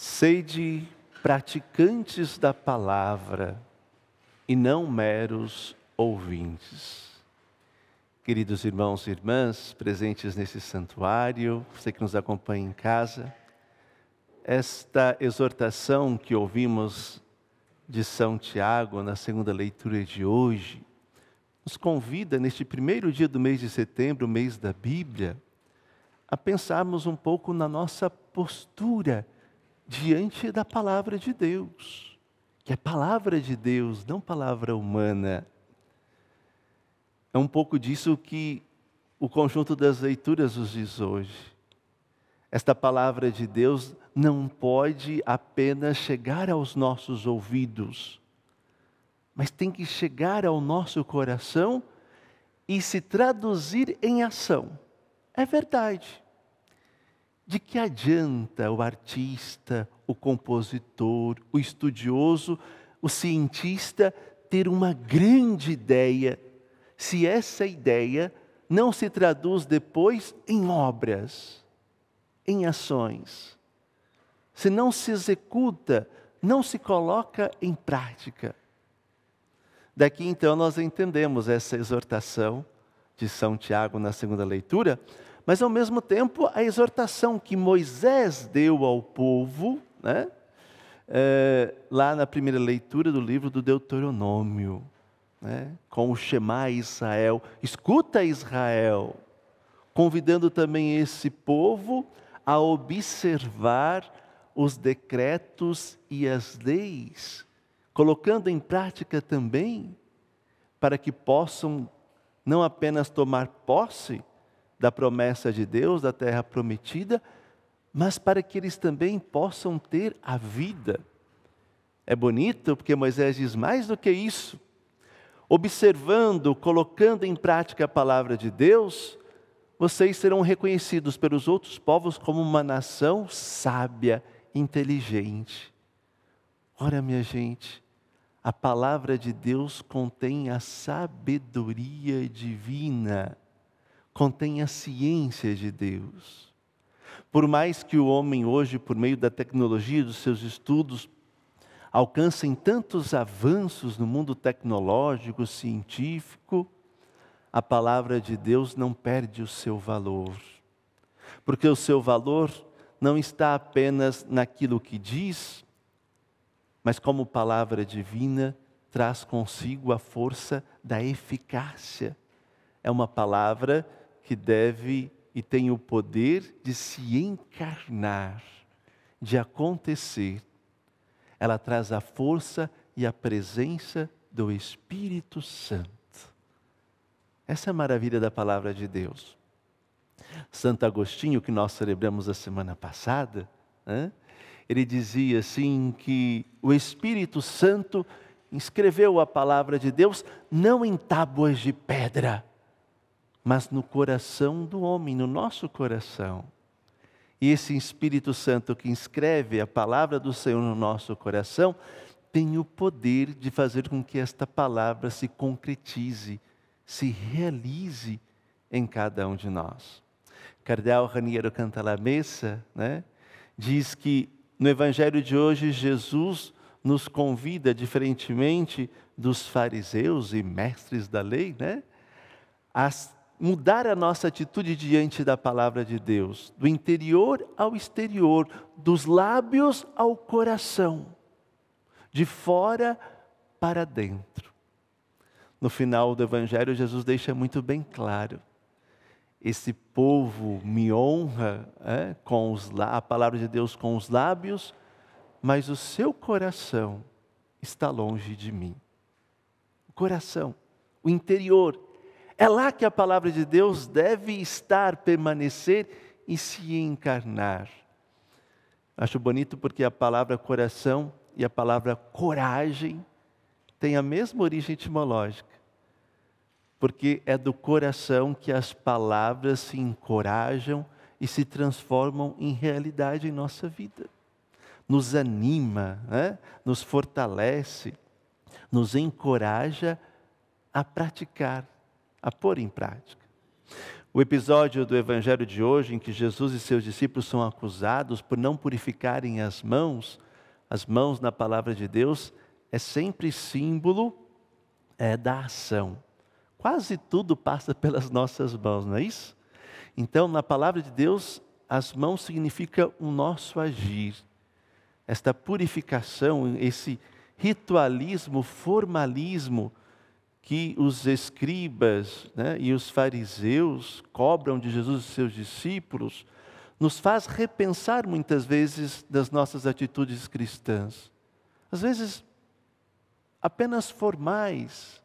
Sede praticantes da palavra e não meros ouvintes. Queridos irmãos e irmãs presentes nesse santuário, você que nos acompanha em casa, esta exortação que ouvimos de São Tiago na segunda leitura de hoje, nos convida neste primeiro dia do mês de setembro, mês da Bíblia, a pensarmos um pouco na nossa postura diante da palavra de Deus, que é palavra de Deus, não palavra humana. É um pouco disso que o conjunto das leituras nos diz hoje. Esta palavra de Deus não pode apenas chegar aos nossos ouvidos, mas tem que chegar ao nosso coração e se traduzir em ação. É verdade. De que adianta o artista, o compositor, o estudioso, o cientista ter uma grande ideia, se essa ideia não se traduz depois em obras, em ações? Se não se executa, não se coloca em prática? Daqui então nós entendemos essa exortação de São Tiago na segunda leitura, mas ao mesmo tempo a exortação que Moisés deu ao povo, né? É, lá na primeira leitura do livro do Deuteronômio, né? com o Shema Israel, escuta Israel, convidando também esse povo a observar os decretos e as leis, colocando em prática também, para que possam não apenas tomar posse, da promessa de Deus, da terra prometida, mas para que eles também possam ter a vida. É bonito porque Moisés diz mais do que isso. Observando, colocando em prática a palavra de Deus, vocês serão reconhecidos pelos outros povos como uma nação sábia, inteligente. Ora, minha gente, a palavra de Deus contém a sabedoria divina contém a ciência de Deus. Por mais que o homem hoje, por meio da tecnologia e dos seus estudos, alcancem tantos avanços no mundo tecnológico, científico, a palavra de Deus não perde o seu valor. Porque o seu valor não está apenas naquilo que diz, mas como palavra divina, traz consigo a força da eficácia. É uma palavra que deve e tem o poder de se encarnar, de acontecer. Ela traz a força e a presença do Espírito Santo. Essa é a maravilha da palavra de Deus. Santo Agostinho, que nós celebramos a semana passada, né? ele dizia assim que o Espírito Santo escreveu a palavra de Deus não em tábuas de pedra, mas no coração do homem, no nosso coração. E esse Espírito Santo que inscreve a palavra do Senhor no nosso coração tem o poder de fazer com que esta palavra se concretize, se realize em cada um de nós. Cardeal Raniero Cantalamessa né, diz que no Evangelho de hoje Jesus nos convida, diferentemente dos fariseus e mestres da lei, né, a mudar a nossa atitude diante da palavra de Deus, do interior ao exterior, dos lábios ao coração, de fora para dentro. No final do Evangelho, Jesus deixa muito bem claro: esse povo me honra é, com os, a palavra de Deus com os lábios, mas o seu coração está longe de mim. O coração, o interior, é lá que a palavra de Deus deve estar, permanecer e se encarnar. Acho bonito porque a palavra coração e a palavra coragem têm a mesma origem etimológica. Porque é do coração que as palavras se encorajam e se transformam em realidade em nossa vida. Nos anima, né? nos fortalece, nos encoraja a praticar a pôr em prática. O episódio do evangelho de hoje, em que Jesus e seus discípulos são acusados por não purificarem as mãos, as mãos na palavra de Deus, é sempre símbolo é, da ação. Quase tudo passa pelas nossas mãos, não é isso? Então, na palavra de Deus, as mãos significa o nosso agir. Esta purificação, esse ritualismo, formalismo, que os escribas né, e os fariseus cobram de Jesus e seus discípulos, nos faz repensar muitas vezes das nossas atitudes cristãs. Às vezes, apenas formais,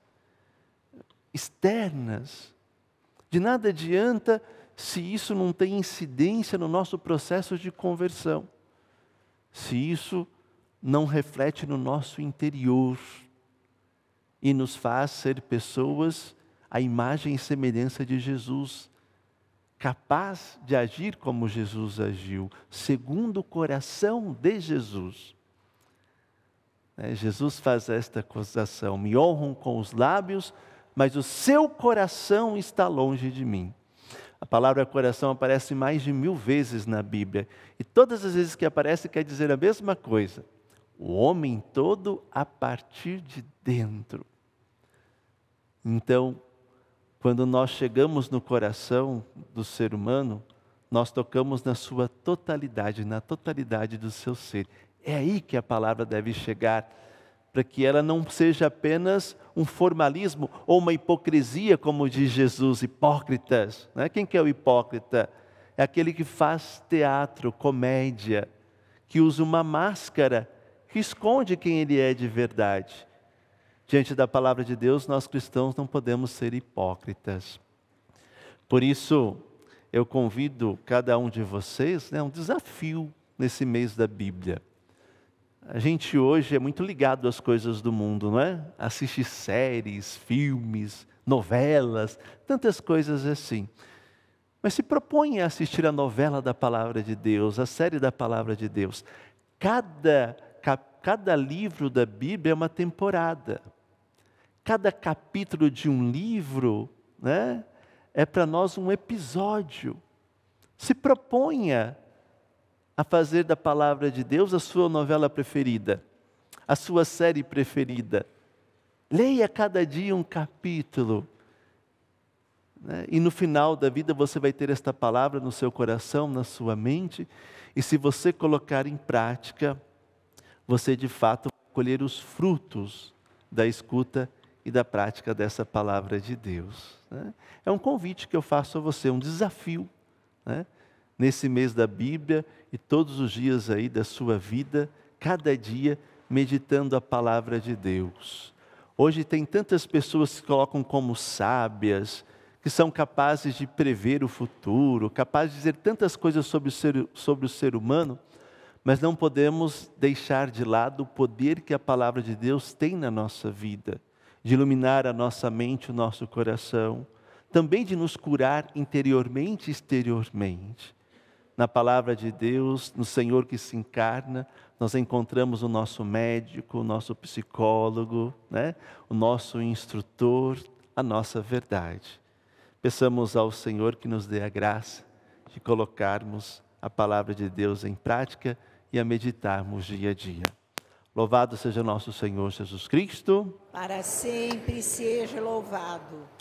externas. De nada adianta se isso não tem incidência no nosso processo de conversão, se isso não reflete no nosso interior, e nos faz ser pessoas à imagem e semelhança de Jesus, capaz de agir como Jesus agiu, segundo o coração de Jesus. Né, Jesus faz esta acusação: me honram com os lábios, mas o seu coração está longe de mim. A palavra coração aparece mais de mil vezes na Bíblia, e todas as vezes que aparece quer dizer a mesma coisa. O homem todo a partir de dentro. Então, quando nós chegamos no coração do ser humano, nós tocamos na sua totalidade, na totalidade do seu ser. É aí que a palavra deve chegar, para que ela não seja apenas um formalismo ou uma hipocrisia, como diz Jesus, hipócritas. Né? Quem que é o hipócrita? É aquele que faz teatro, comédia, que usa uma máscara, que esconde quem ele é de verdade. Diante da palavra de Deus, nós cristãos não podemos ser hipócritas. Por isso, eu convido cada um de vocês, né, um desafio nesse mês da Bíblia. A gente hoje é muito ligado às coisas do mundo, não é? Assiste séries, filmes, novelas, tantas coisas assim. Mas se propõe a assistir a novela da palavra de Deus, a série da palavra de Deus. Cada cada livro da Bíblia é uma temporada. Cada capítulo de um livro né, é para nós um episódio. Se proponha a fazer da palavra de Deus a sua novela preferida, a sua série preferida. Leia cada dia um capítulo. Né? E no final da vida você vai ter esta palavra no seu coração, na sua mente, e se você colocar em prática, você de fato colher os frutos da escuta e da prática dessa palavra de Deus. Né? É um convite que eu faço a você, um desafio, né? nesse mês da Bíblia e todos os dias aí da sua vida, cada dia meditando a palavra de Deus. Hoje tem tantas pessoas que se colocam como sábias, que são capazes de prever o futuro, capazes de dizer tantas coisas sobre o ser, sobre o ser humano mas não podemos deixar de lado o poder que a palavra de Deus tem na nossa vida, de iluminar a nossa mente, o nosso coração, também de nos curar interiormente e exteriormente. Na palavra de Deus, no Senhor que se encarna, nós encontramos o nosso médico, o nosso psicólogo, né? o nosso instrutor, a nossa verdade. Peçamos ao Senhor que nos dê a graça de colocarmos a palavra de Deus em prática e a meditarmos dia a dia. Louvado seja nosso Senhor Jesus Cristo. Para sempre seja louvado.